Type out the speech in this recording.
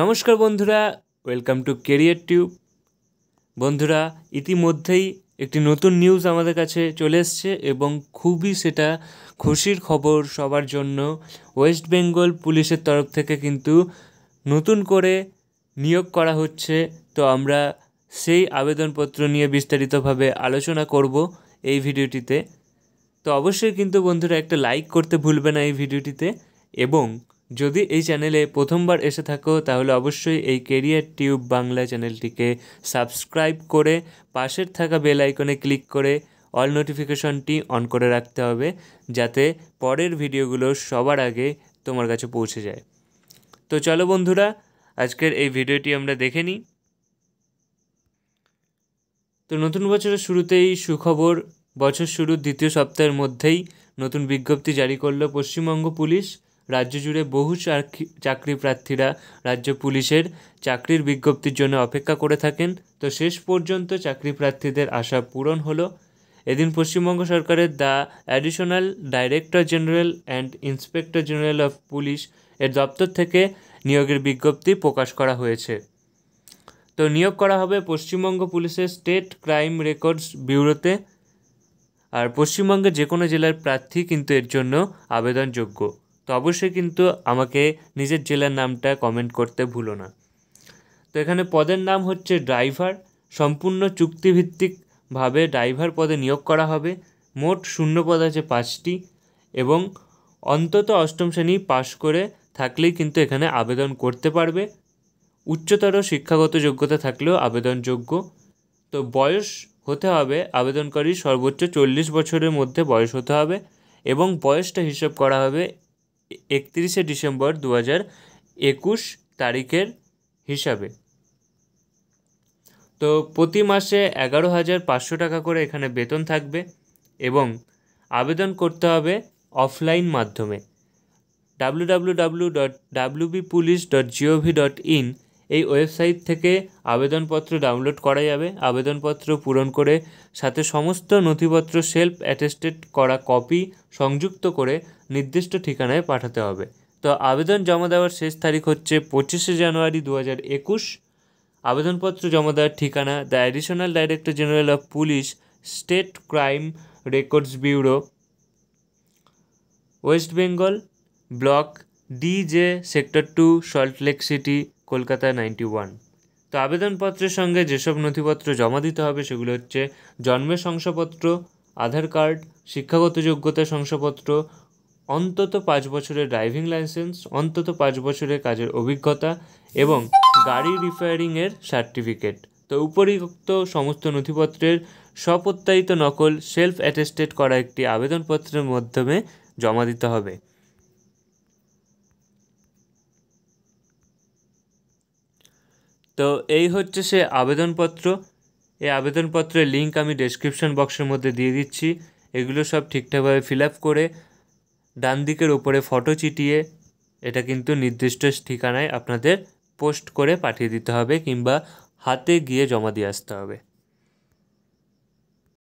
নমস্কার বন্ধুরা welcome to career tube বন্ধুরা ইতিমধ্যেই একটি নতুন নিউজ আমাদের কাছে চলে এসছে এবং খুবই সেটা খুশির খবর সবার জন্য ওয়েস্ট বেঙ্গল পুলিশের তরফ থেকে কিন্তু নতুন করে নিয়োগ করা হচ্ছে তো আমরা সেই আবেদনপত্র নিয়ে বিস্তারিতভাবে আলোচনা করব এই ভিডিওটিতে তো অবশ্যই কিন্তু বন্ধুরা একটা লাইক করতে ভুলবে না এই ভিডিওটিতে এবং যদি এই চ্যানেলে প্রথমবার এসে থাকো তাহলে অবশ্যই এই কেরিয়ার টিউব বাংলা চ্যানেলটিকে সাবস্ক্রাইব করে পাশের থাকা বেল আইকনে ক্লিক করে অল নোটিফিকেশনটি অন করে রাখতে হবে যাতে পরের ভিডিওগুলো সবার আগে তোমার কাছে পৌঁছে যায় তো চলো বন্ধুরা আজকের এই ভিডিওটি আমরা দেখে নিই তো নতুন বছরের শুরুতেই সুখবর বছর শুরুর দ্বিতীয় সপ্তাহের মধ্যেই নতুন বিজ্ঞপ্তি জারি করলো পশ্চিমবঙ্গ পুলিশ রাজ্য জুড়ে বহু চাকরি প্রার্থীরা রাজ্য পুলিশের চাকরির বিজ্ঞপ্তির জন্য অপেক্ষা করে থাকেন তো শেষ পর্যন্ত চাকরি প্রার্থীদের আশা পূরণ হলো এদিন পশ্চিমবঙ্গ সরকারের the additional director general and inspector general of police এর দপ্তর থেকে নিয়োগের বিজ্ঞপ্তি প্রকাশ করা হয়েছে তো নিয়োগ করা হবে পশ্চিমবঙ্গ পুলিশের স্টেট ক্রাইম রেকর্ডস ব্যুরোতে আর পশ্চিমবঙ্গের যে কোনো জেলার প্রার্থী কিন্তু এর জন্য আবেদনযোগ্য তো অবশ্যই কিন্তু আমাকে নিজের জেলার নামটা কমেন্ট করতে ভুলো না তো এখানে পদের নাম হচ্ছে ড্রাইভার সম্পূর্ণ চুক্তিভিত্তিকভাবে ড্রাইভার পদে নিয়োগ করা হবে মোট শূন্য পদ আছে পাঁচটি এবং অন্তত অষ্টম শ্রেণী পাশ করে থাকলেই কিন্তু এখানে আবেদন করতে পারবে উচ্চতর শিক্ষাগত যোগ্যতা থাকলেও আবেদনযোগ্য তো বয়স হতে হবে আবেদনকারী সর্বোচ্চ চল্লিশ বছরের মধ্যে বয়স হতে হবে এবং বয়সটা হিসাব করা হবে একত্রিশে ডিসেম্বর দু হাজার একুশ তারিখের হিসাবে তো প্রতি মাসে এগারো হাজার পাঁচশো টাকা করে এখানে বেতন থাকবে এবং আবেদন করতে হবে অফলাইন মাধ্যমে W W W dot WB police dot GOV dot in এই ওয়েবসাইট থেকে আবেদনপত্র ডাউনলোড করা যাবে আবেদনপত্র পূরণ করে সাথে সমস্ত নথিপত্র সেলফ অ্যাটেস্টেড করা কপি সংযুক্ত করে নির্দিষ্ট ঠিকানায় পাঠাতে হবে তো আবেদন জমা দেওয়ার শেষ তারিখ হচ্ছে পঁচিশে জানুয়ারি দু হাজার একুশ আবেদনপত্র জমা দেওয়ার ঠিকানা the additional director general of police state crime records bureau West Bengal block DJ sector two Salt Lake city Kolkata ninety one তো আবেদনপত্রের সঙ্গে যেসব নথিপত্র জমা দিতে হবে সেগুলো হচ্ছে জন্মের শংসাপত্র আধার কার্ড শিক্ষাগত যোগ্যতা শংসাপত্র অন্তত পাঁচ বছরের ড্রাইভিং লাইসেন্স অন্তত পাঁচ বছরের কাজের অভিজ্ঞতা এবং গাড়ি রিপেয়ারিংয়ের সার্টিফিকেট তো উপরিউক্ত সমস্ত নথিপত্রের স্বপ্রত্যায়িত নকল সেলফ অ্যাটেস্টেড করা একটি আবেদনপত্রের মাধ্যমে জমা দিতে হবে তো এই হচ্ছে সে আবেদনপত্র এই আবেদনপত্রের লিঙ্ক আমি ডেসক্রিপশন বক্সের মধ্যে দিয়ে দিচ্ছি এগুলো সব ঠিকঠাকভাবে ফিল করে ডান দিকের ওপরে ফটো চিটিয়ে এটা কিন্তু নির্দিষ্ট ঠিকানায় আপনাদের পোস্ট করে পাঠিয়ে দিতে হবে কিংবা হাতে গিয়ে জমা দিয়ে আসতে হবে